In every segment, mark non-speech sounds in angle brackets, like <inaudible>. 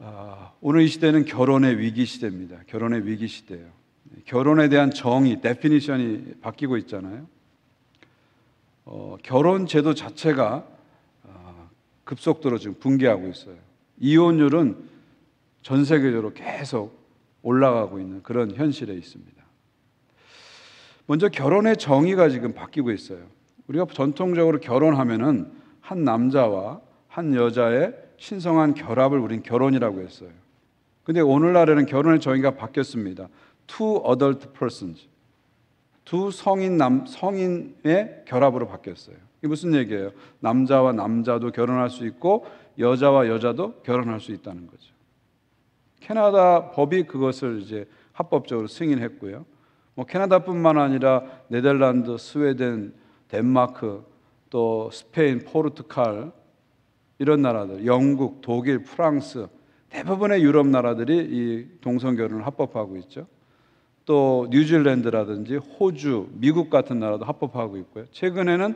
아, 오늘 이 시대는 결혼의 위기 시대입니다. 결혼의 위기 시대예요. 결혼에 대한 정의, 데피니션이 바뀌고 있잖아요. 어, 결혼 제도 자체가 아, 급속도로 지금 붕괴하고 있어요. 이혼율은 전 세계적으로 계속 올라가고 있는 그런 현실에 있습니다. 먼저 결혼의 정의가 지금 바뀌고 있어요. 우리가 전통적으로 결혼하면은 한 남자와 한 여자의 신성한 결합을 우린 결혼이라고 했어요. 근데 오늘날에는 결혼의 정의가 바뀌었습니다. two adult persons. 두 성인 남 성인의 결합으로 바뀌었어요. 이게 무슨 얘기예요? 남자와 남자도 결혼할 수 있고 여자와 여자도 결혼할 수 있다는 거죠. 캐나다 법이 그것을 이제 합법적으로 승인했고요. 뭐 캐나다뿐만 아니라 네덜란드, 스웨덴, 덴마크, 또 스페인, 포르투갈 이런 나라들, 영국, 독일, 프랑스 대부분의 유럽 나라들이 이 동성 결혼을 합법화하고 있죠. 또 뉴질랜드라든지 호주, 미국 같은 나라도 합법화하고 있고요. 최근에는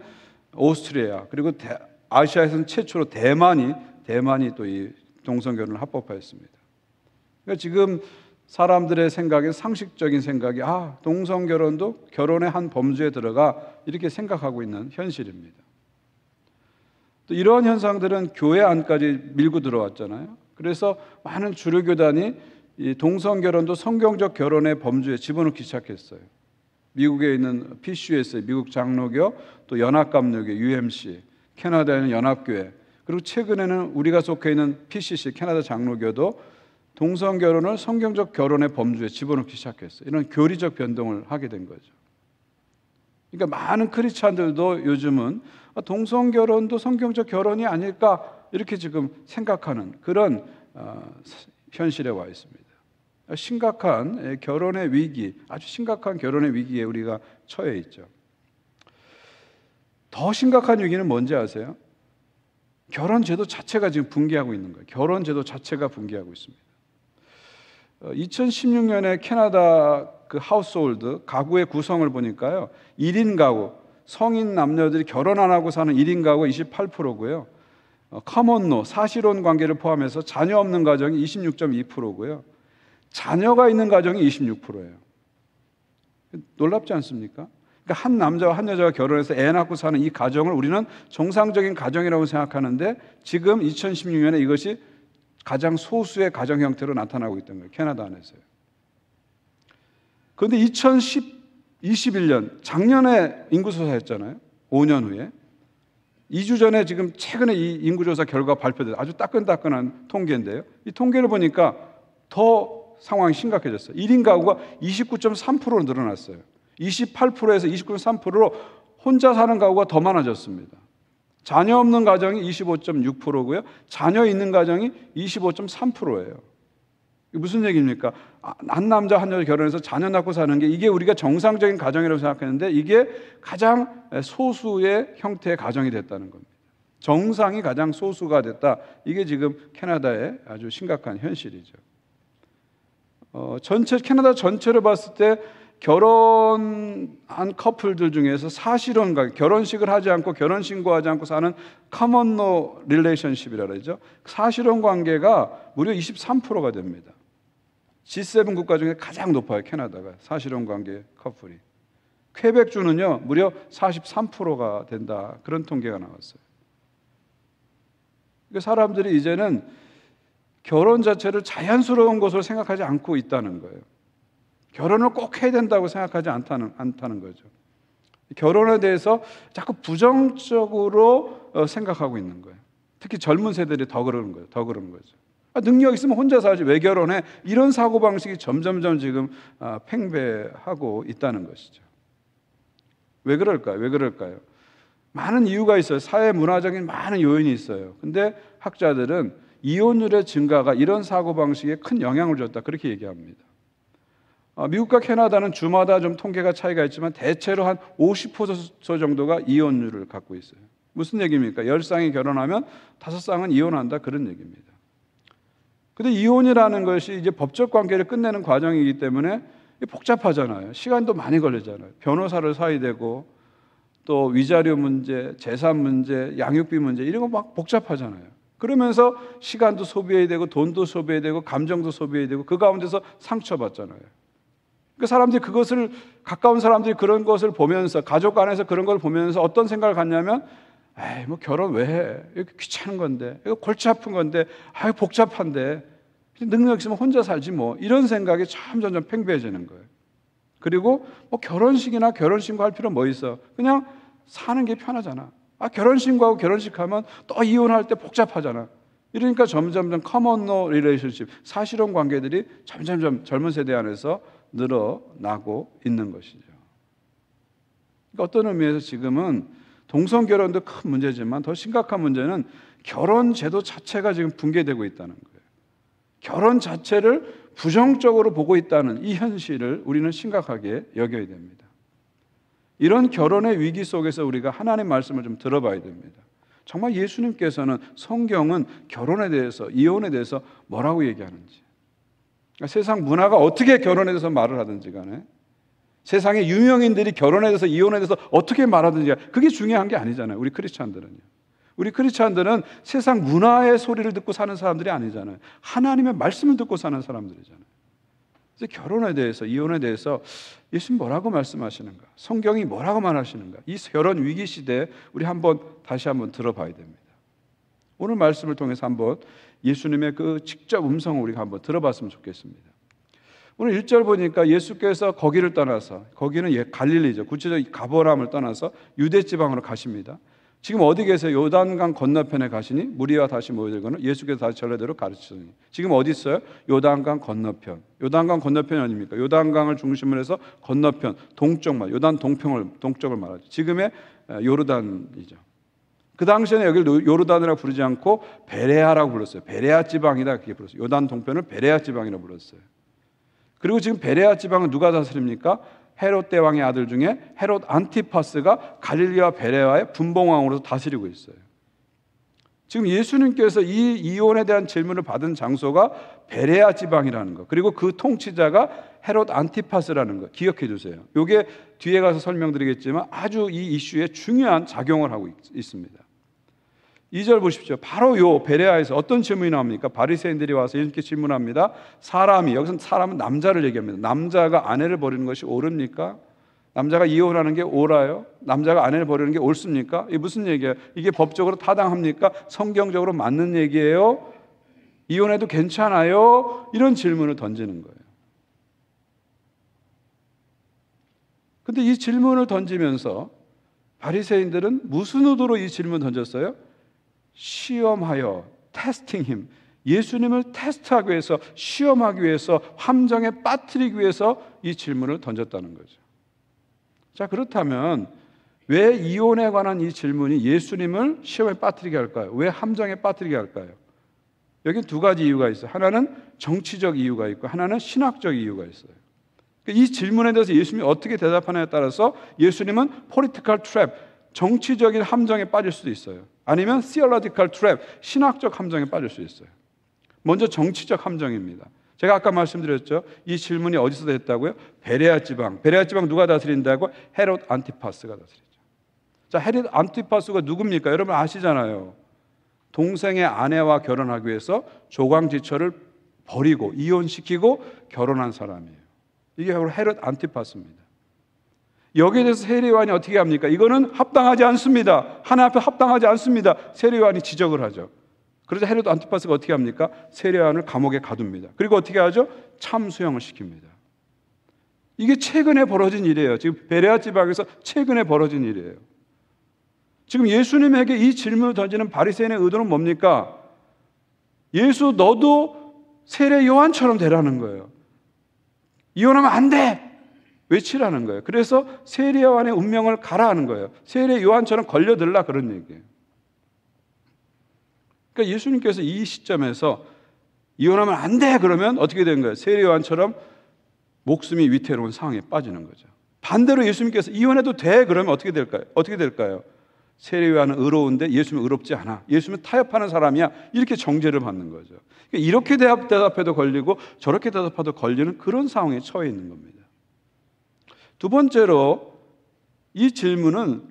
오스트리아 그리고 대, 아시아에서는 최초로 대만이 대만이 또 이 동성 결혼을 합법화했습니다. 그러니까 지금 사람들의 생각에 상식적인 생각이 아 동성 결혼도 결혼의 한 범주에 들어가 이렇게 생각하고 있는 현실입니다. 또 이런 현상들은 교회 안까지 밀고 들어왔잖아요. 그래서 많은 주류 교단이 동성 결혼도 성경적 결혼의 범주에 집어넣기 시작했어요. 미국에 있는 p c u s 미국 장로교, 또 연합감로교 UMC, 캐나다에는 연합교회, 그리고 최근에는 우리가 속해 있는 PCC 캐나다 장로교도 동성 결혼을 성경적 결혼의 범주에 집어넣기 시작했어요. 이런 교리적 변동을 하게 된 거죠. 그러니까 많은 크리스찬들도 요즘은 아, 동성 결혼도 성경적 결혼이 아닐까 이렇게 지금 생각하는 그런 어, 현실에 와 있습니다. 심각한 예, 결혼의 위기, 아주 심각한 결혼의 위기에 우리가 처해 있죠. 더 심각한 위기는 뭔지 아세요? 결혼 제도 자체가 지금 붕괴하고 있는 거예요. 결혼 제도 자체가 붕괴하고 있습니다. 2016년에 어, 캐나다 그 하우스홀드 가구의 구성을 보니까요. 1인 가구 성인 남녀들이 결혼 안 하고 사는 1인 가구 28%고요. 커먼노 어, 사실혼 관계를 포함해서 자녀 없는 가정이 26.2%고요. 자녀가 있는 가정이 26%예요. 놀랍지 않습니까? 그러니까 한 남자와 한 여자가 결혼해서 애 낳고 사는 이 가정을 우리는 정상적인 가정이라고 생각하는데 지금 2016년에 이것이 가장 소수의 가정 형태로 나타나고 있던 거예요. 캐나다 안에서요. 그런데 2010 21년, 작년에 인구조사 했잖아요. 5년 후에. 2주 전에 지금 최근에 이 인구조사 결과 발표돼 아주 따끈따끈한 통계인데요. 이 통계를 보니까 더 상황이 심각해졌어요. 1인 가구가 29.3%로 늘어났어요. 28%에서 29.3%로 혼자 사는 가구가 더 많아졌습니다. 자녀 없는 가정이 25.6%고요. 자녀 있는 가정이 25.3%예요. 무슨 얘기입니까? 아, 한 남자 한 여자 결혼해서 자녀 낳고 사는 게 이게 우리가 정상적인 가정이라고 생각했는데 이게 가장 소수의 형태의 가정이 됐다는 겁니다. 정상이 가장 소수가 됐다. 이게 지금 캐나다의 아주 심각한 현실이죠. 어, 전체 캐나다 전체를 봤을 때 결혼한 커플들 중에서 사실혼 가 결혼식을 하지 않고 결혼 신고하지 않고 사는 커먼노 릴레이션십이라 그러죠. 사실혼 관계가 무려 23%가 됩니다. G7 국가 중에 가장 높아요. 캐나다가 사실혼 관계 커플이. 쾌백주는요 무려 43%가 된다 그런 통계가 나왔어요. 그러니까 사람들이 이제는 결혼 자체를 자연스러운 것으로 생각하지 않고 있다는 거예요. 결혼을 꼭 해야 된다고 생각하지 않다는, 않다는 거죠. 결혼에 대해서 자꾸 부정적으로 어, 생각하고 있는 거예요. 특히 젊은 세대들이 더 그러는 거예요. 더 그러는 거죠. 아, 능력 있으면 혼자 사지 왜 결혼해? 이런 사고 방식이 점점점 지금 아, 팽배하고 있다는 것이죠. 왜 그럴까요? 왜 그럴까요? 많은 이유가 있어요. 사회 문화적인 많은 요인이 있어요. 근데 학자들은 이혼율의 증가가 이런 사고 방식에 큰 영향을 줬다 그렇게 얘기합니다. 아, 미국과 캐나다는 주마다 좀 통계가 차이가 있지만 대체로 한 50% 정도가 이혼율을 갖고 있어요. 무슨 얘기입니까? 10쌍이 결혼하면 5쌍은 이혼한다 그런 얘기입니다. 근데 이혼이라는 것이 이제 법적 관계를 끝내는 과정이기 때문에 복잡하잖아요. 시간도 많이 걸리잖아요. 변호사를 사야 되고 또 위자료 문제, 재산 문제, 양육비 문제 이런 거 막 복잡하잖아요. 그러면서 시간도 소비해야 되고 돈도 소비해야 되고 감정도 소비해야 되고 그 가운데서 상처받잖아요. 그 사람들이 그것을 가까운 사람들이 그런 것을 보면서 가족 간에서 그런 걸 보면서 어떤 생각을 갖냐면 에이, 뭐 결혼 왜 해? 이게 귀찮은 건데, 이거 골치 아픈 건데, 아 복잡한데, 능력 있으면 혼자 살지 뭐. 이런 생각이 참 점점 팽배해지는 거예요. 그리고 뭐 결혼식이나 결혼신고 할 필요 뭐 있어? 그냥 사는 게 편하잖아. 아, 결혼신고하고 결혼식 하면 또 이혼할 때 복잡하잖아. 이러니까 점점점 커먼 노 릴레이션십, 사실혼 관계들이 점점점 젊은 세대 안에서 늘어나고 있는 것이죠. 그러니까 어떤 의미에서 지금은 동성 결혼도 큰 문제지만 더 심각한 문제는 결혼 제도 자체가 지금 붕괴되고 있다는 거예요. 결혼 자체를 부정적으로 보고 있다는 이 현실을 우리는 심각하게 여겨야 됩니다. 이런 결혼의 위기 속에서 우리가 하나님 말씀을 좀 들어봐야 됩니다. 정말 예수님께서는 성경은 결혼에 대해서, 이혼에 대해서 뭐라고 얘기하는지, 그러니까 세상 문화가 어떻게 결혼에 대해서 말을 하든지 간에 세상의 유명인들이 결혼에 대해서 이혼에 대해서 어떻게 말하든지 그게 중요한 게 아니잖아요. 우리 크리스찬들은요. 우리 크리스찬들은 세상 문화의 소리를 듣고 사는 사람들이 아니잖아요. 하나님의 말씀을 듣고 사는 사람들이잖아요. 그래서 결혼에 대해서 이혼에 대해서 예수님 뭐라고 말씀하시는가? 성경이 뭐라고 말하시는가? 이 결혼 위기 시대에 우리 한번 다시 한번 들어봐야 됩니다. 오늘 말씀을 통해서 한번 예수님의 그 직접 음성을 우리가 한번 들어봤으면 좋겠습니다. 오늘 1절 보니까 예수께서 거기를 떠나서 거기는 예, 갈릴리죠. 구체적인 가버람을 떠나서 유대 지방으로 가십니다. 지금 어디 계세요? 요단강 건너편에 가시니 무리와 다시 모여들거는 예수께서 다시 전례대로 가르치더니 지금 어디 있어요? 요단강 건너편. 요단강 건너편 아닙니까? 요단강을 중심으로 해서 건너편 동쪽만 요단 동평을 동쪽을 말하죠. 지금의 요르단이죠. 그 당시에는 여기를 요르단이라 부르지 않고 베레아라고 불렀어요. 베레아 지방이다 그렇게 불렀어요. 요단 동편을 베레아 지방이라 고 불렀어요. 그리고 지금 베레아 지방은 누가 다스립니까? 헤롯 대왕의 아들 중에 헤롯 안티파스가 갈릴리와 베레아의 분봉왕으로 다스리고 있어요. 지금 예수님께서 이 이혼에 대한 질문을 받은 장소가 베레아 지방이라는 거. 그리고 그 통치자가 헤롯 안티파스라는 거. 기억해 주세요. 요게 뒤에 가서 설명드리겠지만 아주 이 이슈에 중요한 작용을 하고 있, 습니다 2절 보십시오. 바로 요 베레아에서 어떤 질문이 나옵니까? 바리새인들이 와서 이렇게 질문합니다. 사람이 여기서 사람은 남자를 얘기합니다. 남자가 아내를 버리는 것이 옳습니까? 남자가 이혼하는 게 옳아요? 남자가 아내를 버리는 게 옳습니까? 이게 무슨 얘기예요? 이게 법적으로 타당합니까? 성경적으로 맞는 얘기예요? 이혼해도 괜찮아요? 이런 질문을 던지는 거예요. 근데 이 질문을 던지면서 바리새인들은 무슨 의도로 이 질문 을 던졌어요? 시험하여 테스팅 힘 예수님을 테스트하기 위해서 시험하기 위해서 함정에 빠뜨리기 위해서 이 질문을 던졌다는 거죠. 자, 그렇다면 왜 이혼에 관한 이 질문이 예수님을 시험에 빠뜨리게 할까요? 왜 함정에 빠뜨리게 할까요? 여기 두 가지 이유가 있어요. 하나는 정치적 이유가 있고 하나는 신학적 이유가 있어요. 이 질문에 대해서 예수님이 어떻게 대답하냐에 따라서 예수님은 political trap, 정치적인 함정에 빠질 수도 있어요. 아니면 theological trap, 신학적 함정에 빠질 수 있어요. 먼저 정치적 함정입니다. 제가 아까 말씀드렸죠. 이 질문이 어디서 됐다고요? 베레아 지방. 베레아 지방 누가 다스린다고? 헤롯 안티파스가 다스리죠. 자, 헤롯 안티파스가 누굽니까? 여러분 아시잖아요. 동생의 아내와 결혼하기 위해서 조광지처를 버리고 이혼시키고 결혼한 사람이에요. 이게 바로 헤롯 안티파스입니다. 여기에 대해서 세례요한이 어떻게 합니까? 이거는 합당하지 않습니다. 하나 앞에 합당하지 않습니다. 세례요한이 지적을 하죠. 그래서 헤로도 안티파스가 어떻게 합니까? 세례요한을 감옥에 가둡니다. 그리고 어떻게 하죠? 참수형을 시킵니다. 이게 최근에 벌어진 일이에요. 지금 베레아 지방에서 최근에 벌어진 일이에요. 지금 예수님에게 이 질문을 던지는 바리새인의 의도는 뭡니까? 예수 너도 세례 요한처럼 되라는 거예요. 이혼하면 안 돼. 외치라는 거예요. 그래서 세례 요한의 운명을 가라하는 거예요. 세례 요한처럼 걸려들라 그런 얘기예요. 그러니까 예수님께서 이 시점에서 이혼하면 안 돼! 그러면 어떻게 되는 거예요? 세례 요한처럼 목숨이 위태로운 상황에 빠지는 거죠. 반대로 예수님께서 이혼해도 돼! 그러면 어떻게 될까요? 어떻게 될까요? 세례 요한은 의로운데 예수님은 의롭지 않아. 예수님은 타협하는 사람이야. 이렇게 정죄를 받는 거죠. 그러니까 이렇게 대답, 대답해도 걸리고 저렇게 대답해도 걸리는 그런 상황에 처해 있는 겁니다. 두 번째로 이 질문은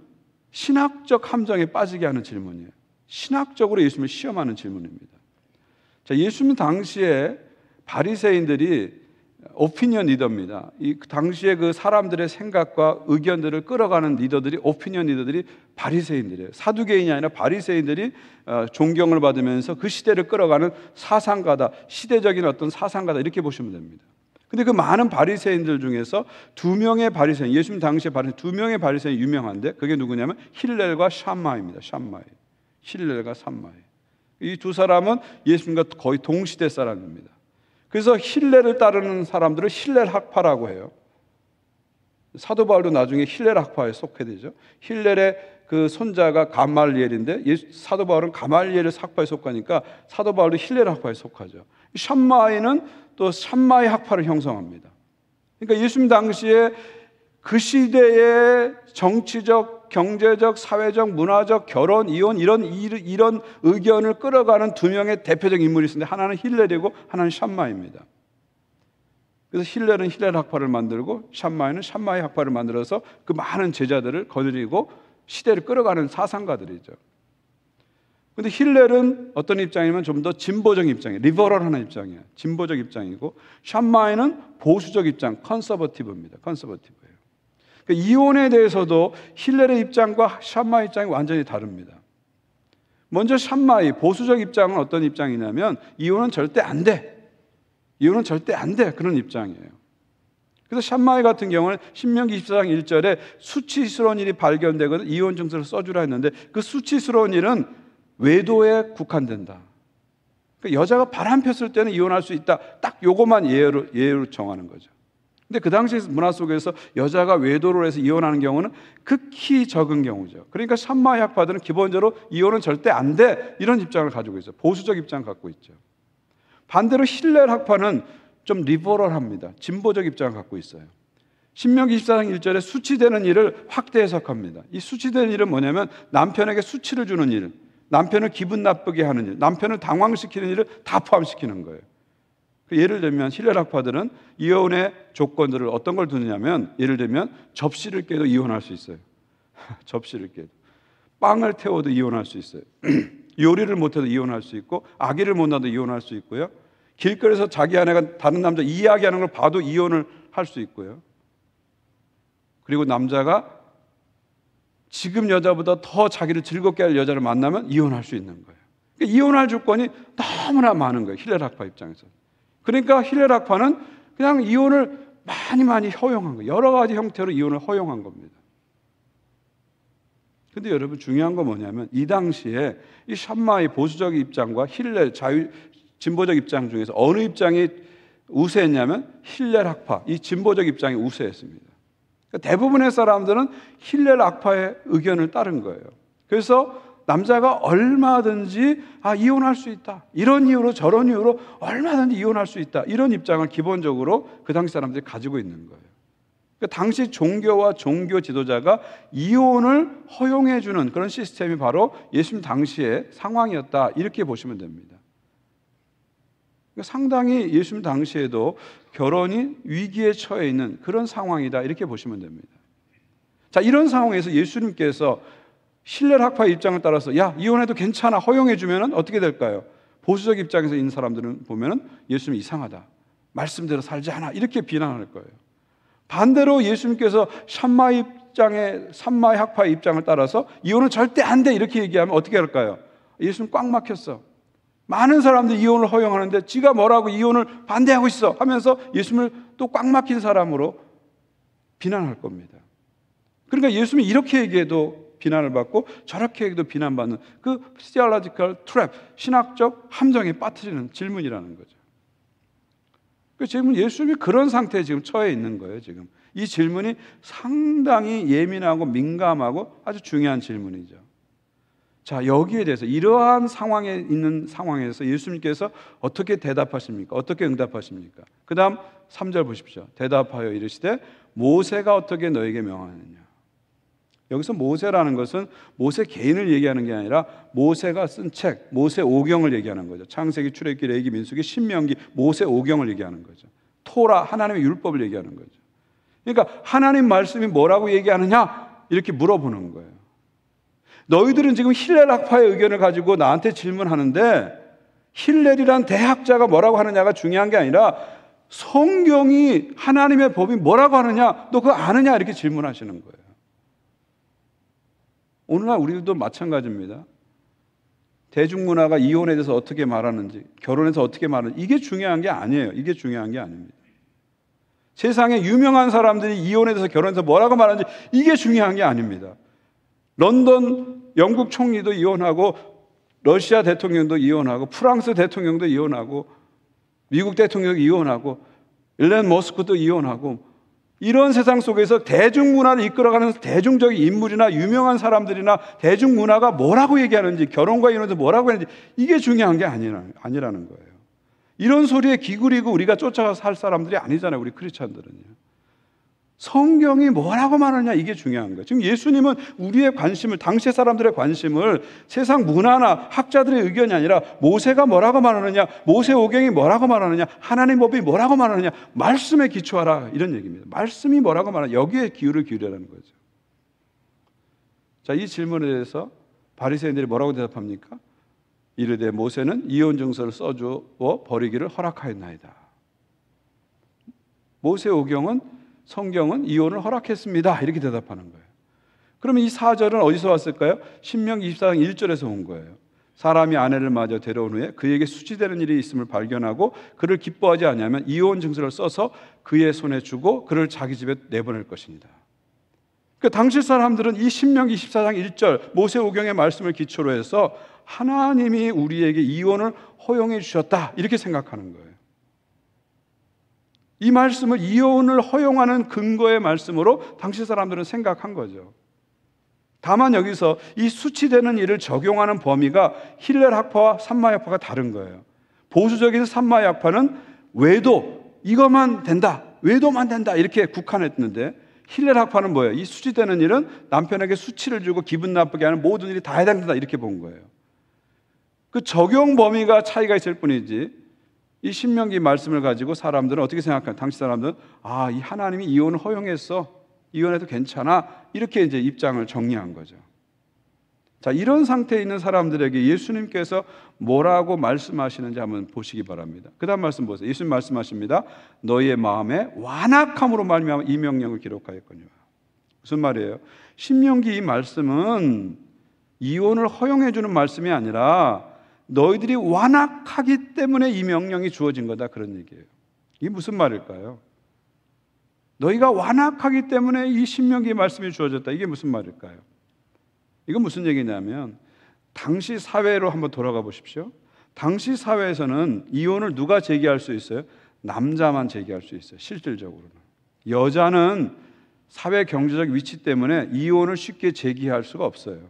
신학적 함정에 빠지게 하는 질문이에요. 신학적으로 예수님을 시험하는 질문입니다. 자, 예수님 당시에 바리새인들이 오피니언 리더입니다. 이 그 당시에 그 사람들의 생각과 의견들을 끌어가는 리더들이 오피니언 리더들이 바리새인들이에요. 사두개인이 아니라 바리새인들이 어, 존경을 받으면서 그 시대를 끌어가는 사상가다, 시대적인 어떤 사상가다 이렇게 보시면 됩니다. 근데 그 많은 바리새인들 중에서 두 명의 바리새인, 예수님 당시에 바리새인 두 명의 바리새인이 유명한데 그게 누구냐면 힐렐과 샴마입니다. 샴마이. 힐렐과 샴마이. 이 두 사람은 예수님과 거의 동시대 사람입니다. 그래서 힐렐을 따르는 사람들을 힐렐 학파라고 해요. 사도 바울도 나중에 힐렐 학파에 속해 되죠. 힐렐의 그 손자가 가말리엘인데 예, 사도 바울은 가말리엘의 학파에 속하니까 사도 바울도 힐렐 학파에 속하죠. 샴마이는 또 샴마이 학파를 형성합니다. 그러니까 예수님 당시에 그 시대의 정치적, 경제적, 사회적, 문화적, 결혼, 이혼 이런 이런 의견을 끌어가는 두 명의 대표적 인물이 있는데 하나는 힐렐이고 하나는 샴마입니다. 그래서 힐렐은 힐렐 학파를 만들고 샴마이는 샴마이 학파를 만들어서 그 많은 제자들을 거느리고 시대를 끌어가는 사상가들이죠. 근데 힐렐은 어떤 입장이면 좀 더 진보적 입장이에요. 리버럴 하 입장이에요. 진보적 입장이고 샴마이는 보수적 입장, 컨서버티브입니다. 컨서버티브예요. 그러니까 이혼에 대해서도 힐렐의 입장과 샴마의 입장이 완전히 다릅니다. 먼저 샴마이 보수적 입장은 어떤 입장이냐면 이혼은 절대 안 돼. 이혼은 절대 안 돼. 그런 입장이에요. 그래서 샴마이 같은 경우는 신명기 24장 1절에 수치스러운 일이 발견되거든 이혼 증서를 써주라 했는데 그 수치스러운 일은 외도에 국한된다. 그러니까 여자가 바람 폈을 때는 이혼할 수 있다. 딱 요것만 예로예로 정하는 거죠. 근데 그 당시 문화 속에서 여자가 외도를 해서 이혼하는 경우는 극히 적은 경우죠. 그러니까 샴마의 파들은 기본적으로 이혼은 절대 안 돼. 이런 입장을 가지고 있어요. 보수적 입장을 갖고 있죠. 반대로 힐렐 학파는 좀 리버럴합니다. 진보적 입장을 갖고 있어요. 신명기 14장 1절에 수치되는 일을 확대 해석합니다. 이 수치되는 일은 뭐냐면 남편에게 수치를 주는 일, 남편을 기분 나쁘게 하는 일, 남편을 당황시키는 일을 다 포함시키는 거예요. 그 예를 들면 신뢰학파들은 이혼의 조건들을 어떤 걸 두느냐면 예를 들면 접시를 깨도 이혼할 수 있어요. <laughs> 접시를 깨도 빵을 태워도 이혼할 수 있어요. <clears throat> 요리를 못해도 이혼할 수 있고 아기를 못 낳아도 이혼할 수 있고요. 길거리에서 자기 아내가 다른 남자 이야기하는 걸 봐도 이혼을 할 수 있고요. 그리고 남자가 지금 여자보다 더 자기를 즐겁게 할 여자를 만나면 이혼할 수 있는 거예요. 그러니까 이혼할 조건이 너무나 많은 거예요. 힐레락파 입장에서. 그러니까 힐레락파는 그냥 이혼을 많이 많이 허용한 거예요. 여러 가지 형태로 이혼을 허용한 겁니다. 근데 여러분 중요한 건 뭐냐면 이 당시에 이 샴마의 보수적 입장과 힐레 자유 진보적 입장 중에서 어느 입장이 우세했냐면 힐렐 학파, 이 진보적 입장이 우세했습니다. 그러니까 대부분의 사람들은 힐렐 학파의 의견을 따른 거예요. 그래서 남자가 얼마든지 아 이혼할 수 있다 이런 이유로 저런 이유로 얼마든지 이혼할 수 있다 이런 입장을 기본적으로 그 당시 사람들이 가지고 있는 거예요. 그러니까 당시 종교와 종교 지도자가 이혼을 허용해 주는 그런 시스템이 바로 예수님 당시의 상황이었다 이렇게 보시면 됩니다. 그러니까 상당히 예수님 당시에도 결혼이 위기에 처해 있는 그런 상황이다 이렇게 보시면 됩니다. 자 이런 상황에서 예수님께서 신뢰 학파 입장을 따라서 야 이혼해도 괜찮아 허용해 주면은 어떻게 될까요? 보수적 입장에서 있는 사람들은 보면은 예수님 이상하다 말씀대로 살지 않아 이렇게 비난할 거예요. 반대로 예수님께서 샴마 입장에 삼마 학파의 입장을 따라서 이혼은 절대 안 돼 이렇게 얘기하면 어떻게 할까요? 예수님 꽉 막혔어. 많은 사람들이 이혼을 허용하는데 지가 뭐라고 이혼을 반대하고 있어 하면서 예수님을 또 꽉 막힌 사람으로 비난할 겁니다. 그러니까 예수님이 이렇게 얘기해도 비난을 받고 저렇게 얘기해도 비난받는 그 theological trap, 신학적 함정에 빠뜨리는 질문이라는 거죠. 그 질문 예수님이 그런 상태에 지금 처해 있는 거예요, 지금. 이 질문이 상당히 예민하고 민감하고 아주 중요한 질문이죠. 자, 여기에 대해서 이러한 상황에 있는 상황에서 예수님께서 어떻게 대답하십니까? 어떻게 응답하십니까? 그다음 3절 보십시오. 대답하여 이르시되 모세가 어떻게 너에게 명하느냐. 여기서 모세라는 것은 모세 개인을 얘기하는 게 아니라 모세가 쓴 책, 모세 오경을 얘기하는 거죠. 창세기, 출애굽기, 레위기, 민수기, 신명기, 모세 오경을 얘기하는 거죠. 토라 하나님의 율법을 얘기하는 거죠. 그러니까 하나님 말씀이 뭐라고 얘기하느냐 이렇게 물어보는 거예요. 너희들은 지금 힐렐 학파의 의견을 가지고 나한테 질문하는데 힐렐이란 대학자가 뭐라고 하느냐가 중요한 게 아니라 성경이 하나님의 법이 뭐라고 하느냐, 너 그거 아느냐 이렇게 질문하시는 거예요. 오늘날 우리도 마찬가지입니다. 대중문화가 이혼에 대해서 어떻게 말하는지, 결혼에서 어떻게 말하는지, 이게 중요한 게 아니에요. 이게 중요한 게 아닙니다. 세상에 유명한 사람들이 이혼에 대해서 결혼해서 뭐라고 말하는지, 이게 중요한 게 아닙니다. 런던 영국 총리도 이혼하고 러시아 대통령도 이혼하고 프랑스 대통령도 이혼하고 미국 대통령이 이혼하고 일론 머스크도 이혼하고 이런 세상 속에서 대중문화를 이끌어가는 대중적인 인물이나 유명한 사람들이나 대중문화가 뭐라고 얘기하는지 결혼과 이혼에 뭐라고 하는지 이게 중요한 게 아니라는, 거예요. 이런 소리에 기구리고 우리가 쫓아가서 살 사람들이 아니잖아요. 우리 크리스찬들은요. 성경이 뭐라고 말하냐 이게 중요한 거예요. 지금 예수님은 우리의 관심을 당시 사람들의 관심을 세상 문화나 학자들의 의견이 아니라 모세가 뭐라고 말하느냐, 모세 오경이 뭐라고 말하느냐, 하나님 법이 뭐라고 말하느냐, 말씀에 기초하라 이런 얘기입니다. 말씀이 뭐라고 말하냐 여기에 기울을 기울여라는 거죠. 자, 이 질문에 대해서 바리새인들이 뭐라고 대답합니까? 이르되 모세는 이혼 증서를 써주어 버리기를 허락하였나이다. 모세 오경은 성경은 이혼을 허락했습니다. 이렇게 대답하는 거예요. 그러면 이 4절은 어디서 왔을까요? 신명 24장 1절에서 온 거예요. 사람이 아내를 마저 데려온 후에 그에게 수치되는 일이 있음을 발견하고 그를 기뻐하지 않으면 이혼 증서를 써서 그의 손에 주고 그를 자기 집에 내보낼 것입니다. 그 당시 사람들은 이신명 24장 1절 모세오경의 말씀을 기초로 해서 하나님이 우리에게 이혼을 허용해 주셨다 이렇게 생각하는 거예요. 이 말씀을 이혼을 허용하는 근거의 말씀으로 당시 사람들은 생각한 거죠. 다만 여기서 이 수치되는 일을 적용하는 범위가 힐렐 학파와 산마 약파가 다른 거예요. 보수적인 산마 약파는 외도 이것만 된다. 외도만 된다. 이렇게 국한했는데 힐렐 학파는 뭐예요? 이 수치되는 일은 남편에게 수치를 주고 기분 나쁘게 하는 모든 일이 다 해당된다. 이렇게 본 거예요. 그 적용 범위가 차이가 있을 뿐이지 이 신명기 말씀을 가지고 사람들은 어떻게 생각하냐 당시 사람들은 아, 이 하나님이 이혼을 허용했어. 이혼해도 괜찮아. 이렇게 이제 입장을 정리한 거죠. 자, 이런 상태에 있는 사람들에게 예수님께서 뭐라고 말씀하시는지 한번 보시기 바랍니다. 그다음 말씀 보세요. 예수님 말씀하십니다. 너희의 마음에 완악함으로 말미암아 이 명령을 기록하였거니와. 무슨 말이에요? 신명기 이 말씀은 이혼을 허용해 주는 말씀이 아니라 너희들이 완악하기 때문에 이 명령이 주어진 거다 그런 얘기예요. 이게 무슨 말일까요? 너희가 완악하기 때문에 이 신명기의 말씀이 주어졌다. 이게 무슨 말일까요? 이건 무슨 얘기냐면 당시 사회로 한번 돌아가 보십시오. 당시 사회에서는 이혼을 누가 제기할 수 있어요? 남자만 제기할 수 있어요. 실질적으로는 여자는 사회 경제적 위치 때문에 이혼을 쉽게 제기할 수가 없어요.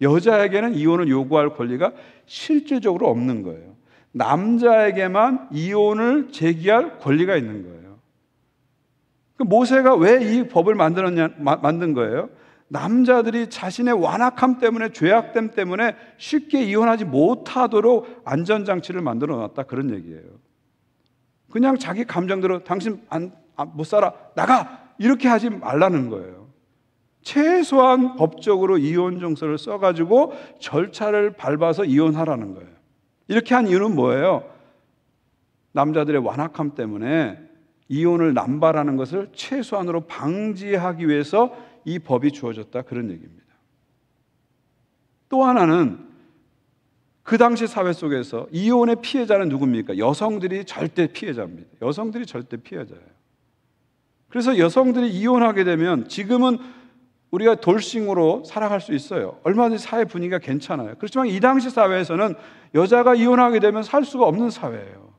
여자에게는 이혼을 요구할 권리가 실질적으로 없는 거예요. 남자에게만 이혼을 제기할 권리가 있는 거예요. 그 모세가 왜 이 법을 만들었냐, 마, 만든 거예요? 남자들이 자신의 완악함 때문에 죄악됨 때문에 쉽게 이혼하지 못하도록 안전장치를 만들어 놨다 그런 얘기예요. 그냥 자기 감정대로 당신 안, 안, 아, 못 살아 나가 이렇게 하지 말라는 거예요. 최소한 법적으로 이혼 종서를 써가지고 절차를 밟아서 이혼하라는 거예요. 이렇게 한 이유는 뭐예요? 남자들의 완악함 때문에 이혼을 남발하는 것을 최소한으로 방지하기 위해서 이 법이 주어졌다 그런 얘기입니다. 또 하나는 그 당시 사회 속에서 이혼의 피해자는 누굽니까? 여성들이 절대 피해자입니다. 여성들이 절대 피해자예요. 그래서 여성들이 이혼하게 되면 지금은 우리가 돌싱으로 살아갈 수 있어요. 얼마든지 사회 분위기가 괜찮아요. 그렇지만 이 당시 사회에서는 여자가 이혼하게 되면 살 수가 없는 사회예요.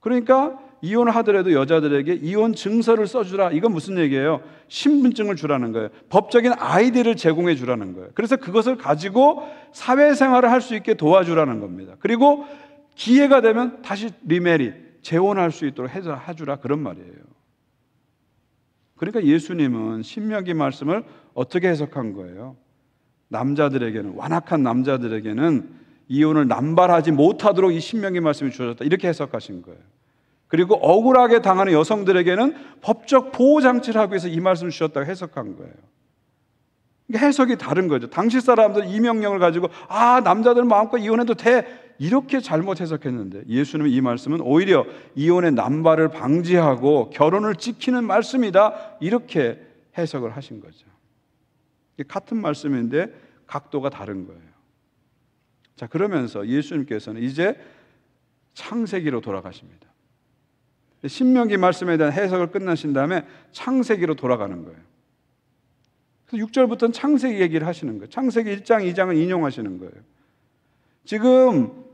그러니까 이혼을 하더라도 여자들에게 이혼 증서를 써주라. 이건 무슨 얘기예요? 신분증을 주라는 거예요. 법적인 아이디를 제공해 주라는 거예요. 그래서 그것을 가지고 사회생활을 할 수 있게 도와주라는 겁니다. 그리고 기회가 되면 다시 리메리, 재혼할 수 있도록 해주라 그런 말이에요. 그러니까 예수님은 신명기 말씀을 어떻게 해석한 거예요? 남자들에게는 완악한 남자들에게는 이혼을 남발하지 못하도록 이 신명기 말씀이 주어졌다 이렇게 해석하신 거예요. 그리고 억울하게 당하는 여성들에게는 법적 보호 장치를 하기 위해서 이 말씀을 주셨다고 해석한 거예요. 그러니까 해석이 다른 거죠. 당시 사람들 이 명령을 가지고 아 남자들 마음껏 이혼해도 돼 이렇게 잘못 해석했는데 예수님 이 말씀은 오히려 이혼의 남발을 방지하고 결혼을 지키는 말씀이다 이렇게 해석을 하신 거죠. 같은 말씀인데 각도가 다른 거예요. 자 그러면서 예수님께서는 이제 창세기로 돌아가십니다. 신명기 말씀에 대한 해석을 끝나신 다음에 창세기로 돌아가는 거예요. 그래서 6절부터는 창세기 얘기를 하시는 거예요. 창세기 1장, 2장을 인용하시는 거예요. 지금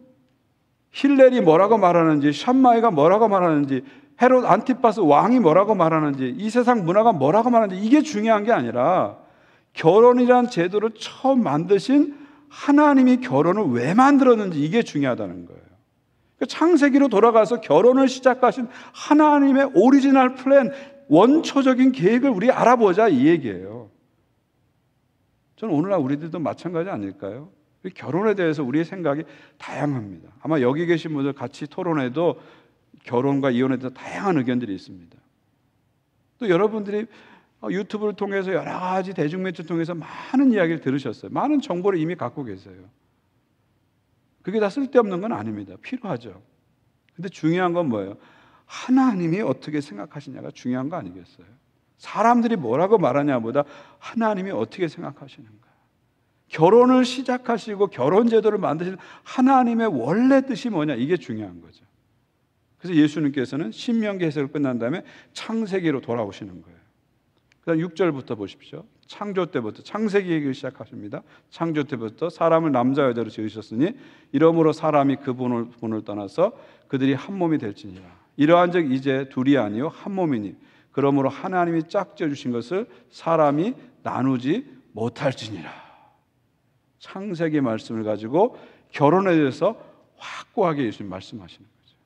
힐렐이 뭐라고 말하는지 샴마이가 뭐라고 말하는지 헤롯 안티파스 왕이 뭐라고 말하는지 이 세상 문화가 뭐라고 말하는지 이게 중요한 게 아니라 결혼이란 제도를 처음 만드신 하나님이 결혼을 왜 만들었는지 이게 중요하다는 거예요. 그러니까 창세기로 돌아가서 결혼을 시작하신 하나님의 오리지널 플랜, 원초적인 계획을 우리 알아보자 이 얘기예요. 저는 오늘날 우리들도 마찬가지 아닐까요? 결혼에 대해서 우리의 생각이 다양합니다. 아마 여기 계신 분들 같이 토론해도 결혼과 이혼에 대해서 다양한 의견들이 있습니다. 또 여러분들이 어, 유튜브를 통해서 여러 가지 대중매체 통해서 많은 이야기를 들으셨어요. 많은 정보를 이미 갖고 계세요. 그게 다 쓸데없는 건 아닙니다. 필요하죠. 근데 중요한 건 뭐예요? 하나님이 어떻게 생각하시냐가 중요한 거 아니겠어요? 사람들이 뭐라고 말하냐보다 하나님이 어떻게 생각하시는가. 결혼을 시작하시고 결혼제도를 만드신 하나님의 원래 뜻이 뭐냐? 이게 중요한 거죠. 그래서 예수님께서는 신명기 해석을 끝난 다음에 창세기로 돌아오시는 거예요. 그다음 6절부터 보십시오. 창조 때부터 창세기 얘기를 시작하십니다. 창조 때부터 사람을 남자 여자로 지으셨으니 이러므로 사람이 그분을 본을 떠나서 그들이 한 몸이 될지니라. 이러한즉 이제 둘이 아니요 한 몸이니 그러므로 하나님이 짝지어 주신 것을 사람이 나누지 못할지니라. 창세기 말씀을 가지고 결혼에 대해서 확고하게 예수님 말씀하시는 거죠.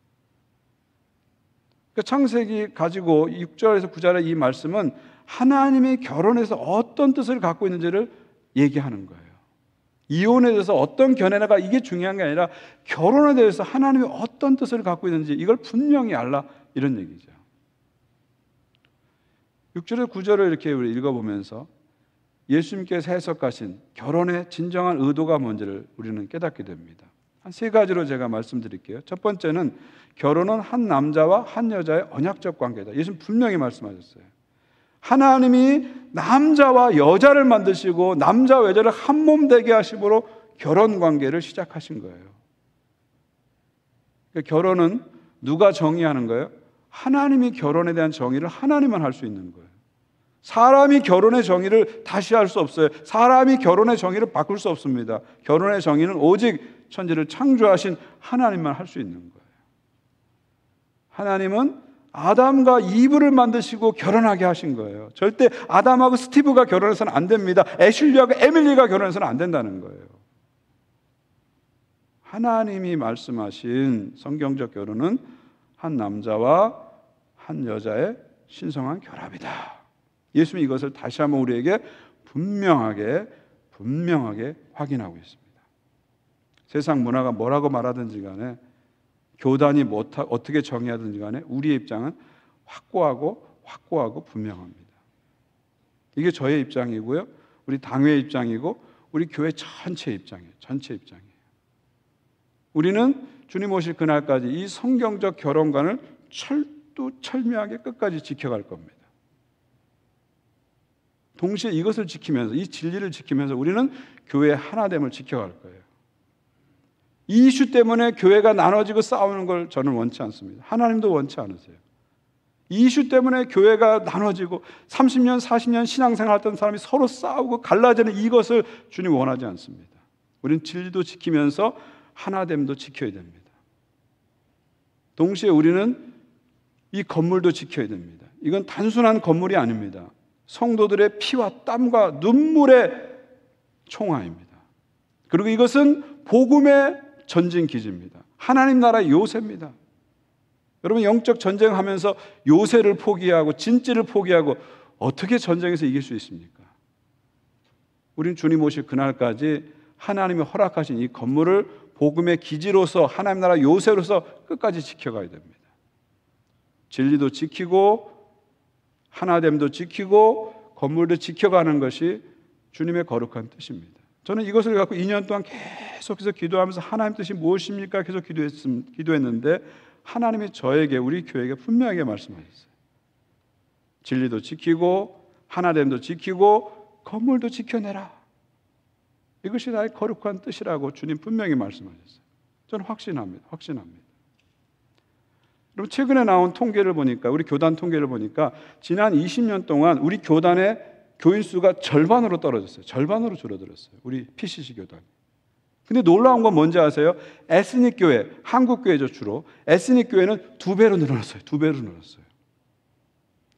그 창세기 가지고 6절에서 9절의 이 말씀은 하나님이 결혼에서 어떤 뜻을 갖고 있는지를 얘기하는 거예요. 이혼에 대해서 어떤 견해나가 이게 중요한 게 아니라 결혼에 대해서 하나님이 어떤 뜻을 갖고 있는지 이걸 분명히 알라 이런 얘기죠. 6절에 9절을 이렇게 읽어보면서 예수님께서 해석하신 결혼의 진정한 의도가 뭔지를 우리는 깨닫게 됩니다. 한 세 가지로 제가 말씀드릴게요. 첫 번째는 결혼은 한 남자와 한 여자의 언약적 관계다. 예수님 분명히 말씀하셨어요. 하나님이 남자와 여자를 만드시고 남자와 여자를 한 몸 되게 하심으로 결혼 관계를 시작하신 거예요. 그러니까 결혼은 누가 정의하는 거예요? 하나님이 결혼에 대한 정의를 하나님만 할 수 있는 거예요. 사람이 결혼의 정의를 다시 할 수 없어요. 사람이 결혼의 정의를 바꿀 수 없습니다. 결혼의 정의는 오직 천지를 창조하신 하나님만 할 수 있는 거예요. 하나님은 아담과 이브를 만드시고 결혼하게 하신 거예요. 절대 아담하고 스티브가 결혼해서는 안 됩니다. 애슐리하고 에밀리가 결혼해서는 안 된다는 거예요. 하나님이 말씀하신 성경적 결혼은 한 남자와 한 여자의 신성한 결합이다. 예수님이 것을 다시 한번 우리에게 분명하게 분명하게 확인하고 있습니다. 세상 문화가 뭐라고 말하든지 간에 교단이 뭐 어떻게 정의하든지 간에 우리의 입장은 확고하고 확고하고 분명합니다. 이게 저의 입장이고요. 우리 당회의 입장이고 우리 교회 전체 입장이에요. 전체 입장이에요. 우리는 주님 오실 그날까지 이 성경적 결혼관을 철도 철미하게 끝까지 지켜갈 겁니다. 동시에 이것을 지키면서 이 진리를 지키면서 우리는 교회 하나됨을 지켜갈 거예요. 이 이슈 때문에 교회가 나눠지고 싸우는 걸 저는 원치 않습니다. 하나님도 원치 않으세요. 이 이슈 때문에 교회가 나눠지고 30년, 40년 신앙생활 했던 사람이 서로 싸우고 갈라지는 이것을 주님 원하지 않습니다. 우리는 진리도 지키면서 하나됨도 지켜야 됩니다. 동시에 우리는 이 건물도 지켜야 됩니다. 이건 단순한 건물이 아닙니다. 성도들의 피와 땀과 눈물의 총화입니다. 그리고 이것은 복음의 전진 기지입니다. 하나님 나라 요새입니다. 여러분 영적 전쟁하면서 요새를 포기하고 진지를 포기하고 어떻게 전쟁에서 이길 수 있습니까? 우린 주님 오실 그날까지 하나님이 허락하신 이 건물을 복음의 기지로서 하나님 나라 요새로서 끝까지 지켜가야 됩니다. 진리도 지키고 하나됨도 지키고 건물도 지켜가는 것이 주님의 거룩한 뜻입니다. 저는 이것을 갖고 2년 동안 계속해서 기도하면서 하나님 뜻이 무엇입니까? 계속 기도했 기도했는데 하나님이 저에게 우리 교회에게 분명하게 말씀하셨어요. 진리도 지키고 하나됨도 지키고 건물도 지켜내라. 이것이 나의 거룩한 뜻이라고 주님 분명히 말씀하셨어요. 저는 확신합니다. 확신합니다. 그리고 최근에 나온 통계를 보니까 우리 교단 통계를 보니까 지난 20년 동안 우리 교단의 교인 수가 절반으로 떨어졌어요. 절반으로 줄어들었어요. 우리 PCC 교단. 근데 놀라운 건 뭔지 아세요? 에스닉 교회, 한국 교회죠 주로. 에스닉 교회는 두 배로 늘어났어요. 두 배로 늘어났어요.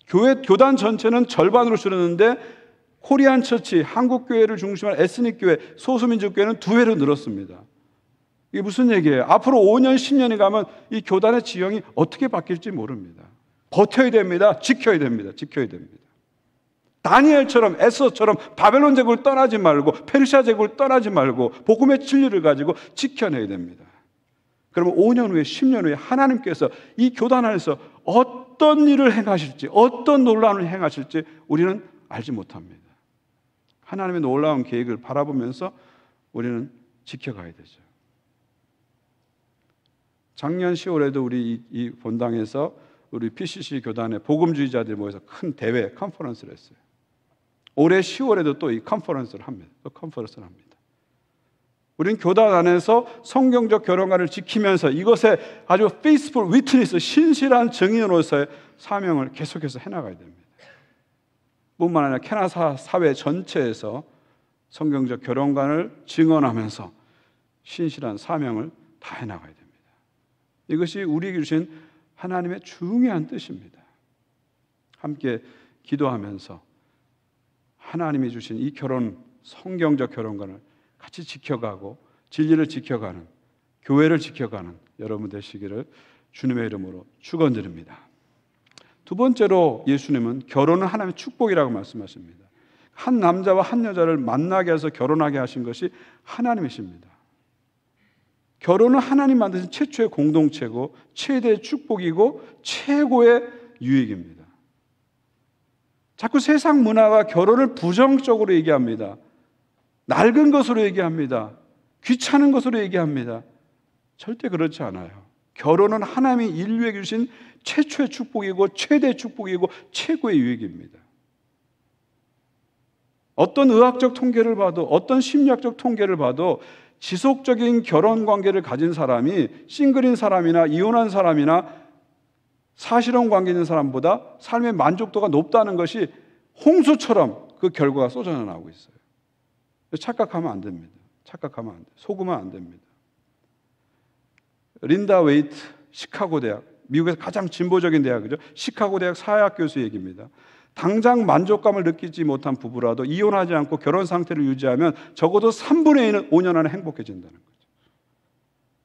교회 교단 전체는 절반으로 줄었는데 코리안 처치, 한국 교회를 중심한 에스닉 교회, 소수민족 교회는 두 배로 늘었습니다. 이게 무슨 얘기예요? 앞으로 5년, 10년이 가면 이 교단의 지형이 어떻게 바뀔지 모릅니다. 버텨야 됩니다. 지켜야 됩니다. 지켜야 됩니다. 다니엘처럼 에서처럼 바벨론 제국을 떠나지 말고 페르시아 제국을 떠나지 말고 복음의 진리를 가지고 지켜내야 됩니다. 그러면 5년 후에 10년 후에 하나님께서 이 교단 안에서 어떤 일을 행하실지 어떤 논란을 행하실지 우리는 알지 못합니다. 하나님의 놀라운 계획을 바라보면서 우리는 지켜가야 되죠. 작년 10월에도 우리 이 본당에서 우리 PCC 교단의 복음주의자들이 모여서 큰 대회 컨퍼런스를 했어요. 올해 10월에도 또 이 컨퍼런스를 합니다. 또 컨퍼런스를 합니다. 우린 교단 안에서 성경적 결혼관을 지키면서 이것에 아주 페이스풀 위트니스 신실한 증인으로서의 사명을 계속해서 해나가야 됩니다. 뿐만 아니라 캐나다 사회 전체에서 성경적 결혼관을 증언하면서 신실한 사명을 다 해나가야 됩니다. 이것이 우리에게 주신 하나님의 중요한 뜻입니다. 함께 기도하면서 하나님이 주신 이 결혼, 성경적 결혼관을 같이 지켜가고 진리를 지켜가는 교회를 지켜가는 여러분 되시기를 주님의 이름으로 축원드립니다. 두 번째로 예수님은 결혼은 하나님의 축복이라고 말씀하십니다. 한 남자와 한 여자를 만나게 해서 결혼하게 하신 것이 하나님이십니다. 결혼은 하나님 만드신 최초의 공동체고 최대의 축복이고 최고의 유익입니다. 자꾸 세상 문화가 결혼을 부정적으로 얘기합니다. 낡은 것으로 얘기합니다. 귀찮은 것으로 얘기합니다. 절대 그렇지 않아요. 결혼은 하나님이 인류에게 주신 최초의 축복이고 최대 축복이고 최고의 유익입니다. 어떤 의학적 통계를 봐도 어떤 심리학적 통계를 봐도 지속적인 결혼 관계를 가진 사람이 싱글인 사람이나 이혼한 사람이나 사실혼 관계 있는 사람보다 삶의 만족도가 높다는 것이 홍수처럼 그 결과가 쏟아져 나오고 있어요. 착각하면 안 됩니다. 착각하면 안 돼. 속으면 안 됩니다. 린다 웨이트 시카고 대학 미국에서 가장 진보적인 대학이죠. 시카고 대학 사회학 교수 얘기입니다. 당장 만족감을 느끼지 못한 부부라도 이혼하지 않고 결혼 상태를 유지하면 적어도 3분의 1은 5년 안에 행복해진다는 거죠.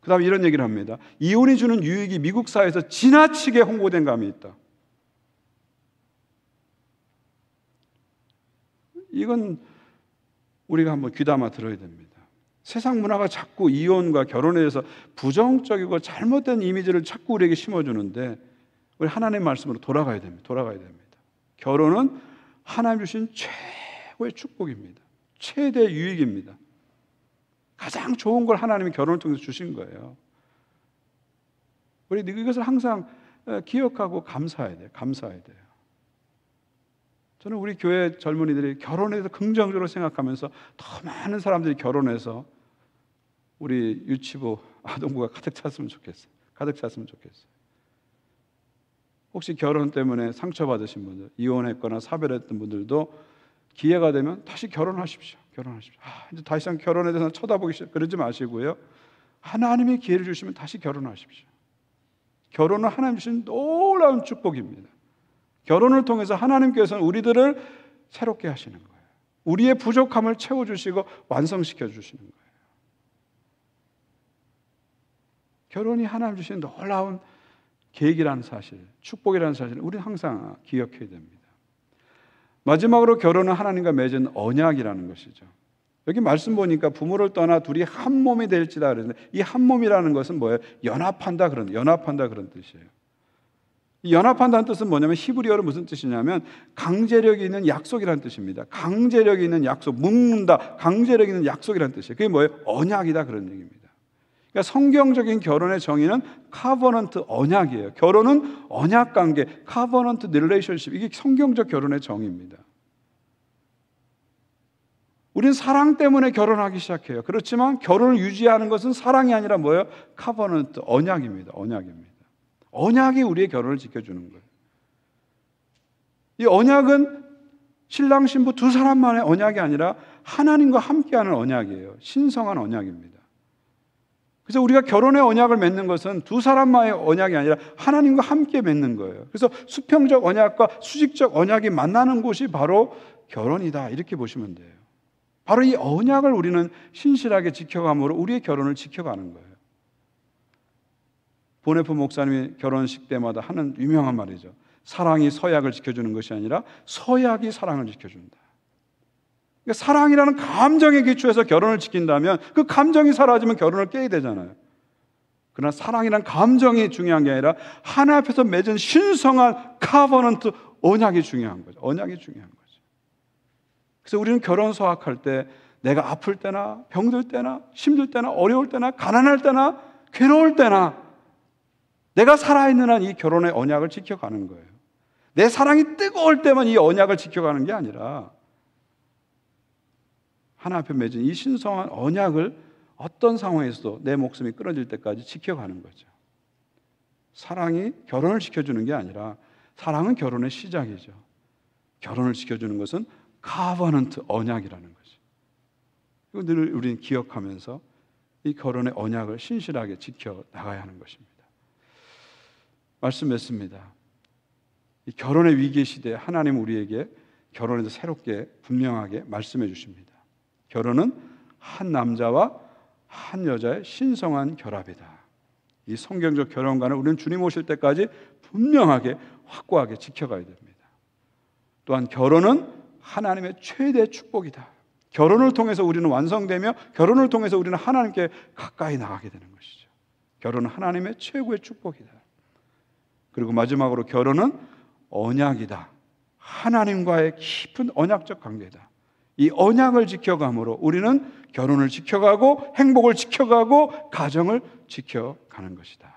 그 다음에 이런 얘기를 합니다. 이혼이 주는 유익이 미국 사회에서 지나치게 홍보된 감이 있다. 이건 우리가 한번 귀담아 들어야 됩니다. 세상 문화가 자꾸 이혼과 결혼에 대해서 부정적이고 잘못된 이미지를 자꾸 우리에게 심어주는데 우리 하나님의 말씀으로 돌아가야 됩니다. 돌아가야 됩니다. 결혼은 하나님 주신 최고의 축복입니다. 최대 유익입니다. 가장 좋은 걸 하나님이 결혼을 통해서 주신 거예요. 우리 이것을 항상 어, 기억하고 감사해야 돼요. 감사해야 돼요. 저는 우리 교회 젊은이들이 결혼에 대해서 긍정적으로 생각하면서 더 많은 사람들이 결혼해서 우리 유치부 아동부가 가득 찼으면 좋겠어요. 가득 찼으면 좋겠어요. 혹시 결혼 때문에 상처받으신 분들, 이혼했거나 사별했던 분들도 기회가 되면 다시 결혼하십시오. 결혼하십시오. 아, 이제 더 이상 결혼에 대해서 쳐다보기 싫 그러지 마시고요. 하나님이 기회를 주시면 다시 결혼하십시오. 결혼은 하나님 주신 놀라운 축복입니다. 결혼을 통해서 하나님께서는 우리들을 새롭게 하시는 거예요. 우리의 부족함을 채워주시고 완성시켜 주시는 거예요. 결혼이 하나님 주신 놀라운 계획이라는 사실, 축복이라는 사실을 우리는 항상 기억해야 됩니다. 마지막으로 결혼은 하나님과 맺은 언약이라는 것이죠. 여기 말씀 보니까 부모를 떠나 둘이 한 몸이 될지다 그랬는데 이 한 몸이라는 것은 뭐예요? 연합한다 그런 연합한다 그런 뜻이에요. 연합한다는 뜻은 뭐냐면 히브리어로 무슨 뜻이냐면 강제력이 있는 약속이라는 뜻입니다. 강제력이 있는 약속, 묶는다, 강제력이 있는 약속이라는 뜻이에요. 그게 뭐예요? 언약이다 그런 얘기입니다. 그러니까 성경적인 결혼의 정의는 카버넌트 언약이에요. 결혼은 언약 관계, 카버넌트 릴레이션십. 이게 성경적 결혼의 정의입니다. 우린 사랑 때문에 결혼하기 시작해요. 그렇지만 결혼을 유지하는 것은 사랑이 아니라 뭐예요? 카버넌트 언약입니다. 언약입니다. 언약이 우리의 결혼을 지켜주는 거예요. 이 언약은 신랑 신부 두 사람만의 언약이 아니라 하나님과 함께하는 언약이에요. 신성한 언약입니다. 그래서 우리가 결혼의 언약을 맺는 것은 두 사람만의 언약이 아니라 하나님과 함께 맺는 거예요. 그래서 수평적 언약과 수직적 언약이 만나는 곳이 바로 결혼이다. 이렇게 보시면 돼요. 바로 이 언약을 우리는 신실하게 지켜감으로 우리의 결혼을 지켜가는 거예요. 보네프 목사님이 결혼식 때마다 하는 유명한 말이죠. 사랑이 서약을 지켜주는 것이 아니라 서약이 사랑을 지켜준다. 그러니까 사랑이라는 감정에 기초해서 결혼을 지킨다면 그 감정이 사라지면 결혼을 깨야 되잖아요. 그러나 사랑이란 감정이 중요한 게 아니라 하나 앞에서 맺은 신성한 카버넌트 언약이 중요한 거죠. 언약이 중요한 거죠. 그래서 우리는 결혼 소확할 때 내가 아플 때나 병들 때나 힘들 때나 어려울 때나 가난할 때나 괴로울 때나 내가 살아있는 한 이 결혼의 언약을 지켜가는 거예요. 내 사랑이 뜨거울 때만 이 언약을 지켜가는 게 아니라 하나 앞에 맺은 이 신성한 언약을 어떤 상황에서도 내 목숨이 끊어질 때까지 지켜가는 거죠. 사랑이 결혼을 지켜주는 게 아니라 사랑은 결혼의 시작이죠. 결혼을 지켜주는 것은 카버넌트 언약이라는 거죠. 이거 늘 우리는 기억하면서 이 결혼의 언약을 신실하게 지켜 나가야 하는 것입니다. 말씀했습니다. 결혼의 위기 시대에 하나님 우리에게 결혼에서 새롭게 분명하게 말씀해 주십니다. 결혼은 한 남자와 한 여자의 신성한 결합이다. 이 성경적 결혼관을 우리는 주님 오실 때까지 분명하게 확고하게 지켜가야 됩니다. 또한 결혼은 하나님의 최대 축복이다. 결혼을 통해서 우리는 완성되며 결혼을 통해서 우리는 하나님께 가까이 나가게 되는 것이죠. 결혼은 하나님의 최고의 축복이다. 그리고 마지막으로 결혼은 언약이다. 하나님과의 깊은 언약적 관계다. 이 언약을 지켜감으로 우리는 결혼을 지켜가고 행복을 지켜가고 가정을 지켜가는 것이다.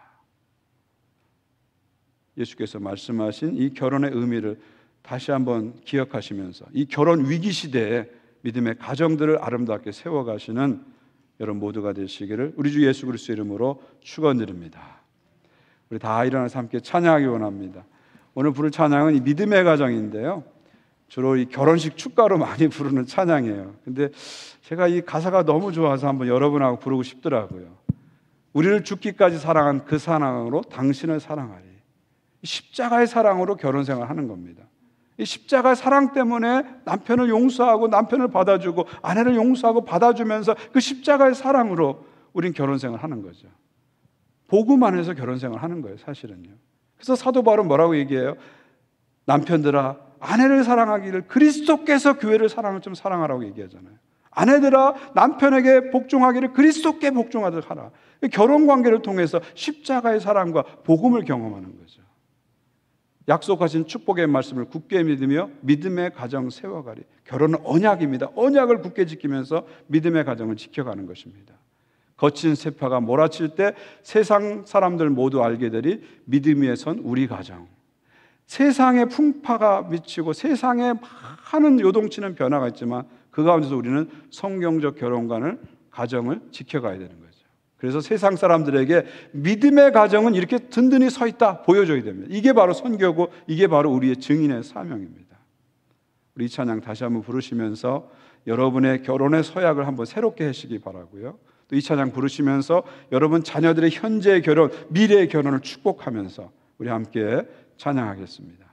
예수께서 말씀하신 이 결혼의 의미를 다시 한번 기억하시면서 이 결혼 위기 시대에 믿음의 가정들을 아름답게 세워가시는 여러분 모두가 되시기를 우리 주 예수 그리스도 이름으로 축원드립니다. 우리 다 일어나서 함께 찬양하기 원합니다. 오늘 부를 찬양은 이 믿음의 가정인데요. 주로 이 결혼식 축가로 많이 <laughs> 부르는 찬양이에요. 근데 제가 이 가사가 너무 좋아서 한번 여러분하고 부르고 싶더라고요. 우리를 죽기까지 사랑한 그 사랑으로 당신을 사랑하리. 십자가의 사랑으로 결혼 생활하는 겁니다. 이 십자가의 사랑 때문에 남편을 용서하고 남편을 받아주고 아내를 용서하고 받아주면서 그 십자가의 사랑으로 우린 결혼 생활하는 거죠. 보고만 안에서 결혼 생활하는 거예요, 사실은요. 그래서 사도 바로 뭐라고 얘기해요? 남편들아 아내를 사랑하기를 그리스도께서 교회를 사랑을 좀 사랑하라고 얘기하잖아요. 아내들아 남편에게 복종하기를 그리스도께 복종하듯 하라. 결혼 관계를 통해서 십자가의 사랑과 복음을 경험하는 거죠. 약속하신 축복의 말씀을 굳게 믿으며 믿음의 가정 세워가리. 결혼은 언약입니다. 언약을 굳게 지키면서 믿음의 가정을 지켜가는 것입니다. 거친 세파가 몰아칠 때 세상 사람들 모두 알게 되리 믿음 위에 선 우리 가정. 세상의 풍파가 미치고 세상에 많은 요동치는 변화가 있지만 그 가운데서 우리는 성경적 결혼관을 가정을 지켜가야 되는 거죠. 그래서 세상 사람들에게 믿음의 가정은 이렇게 든든히 서 있다 보여줘야 됩니다. 이게 바로 선교고 이게 바로 우리의 증인의 사명입니다. 우리 찬양 다시 한번 부르시면서 여러분의 결혼의 서약을 한번 새롭게 하시기 바라고요. 또이 찬양 부르시면서 여러분 자녀들의 현재의 결혼, 미래의 결혼을 축복하면서 우리 함께 찬양하겠습니다.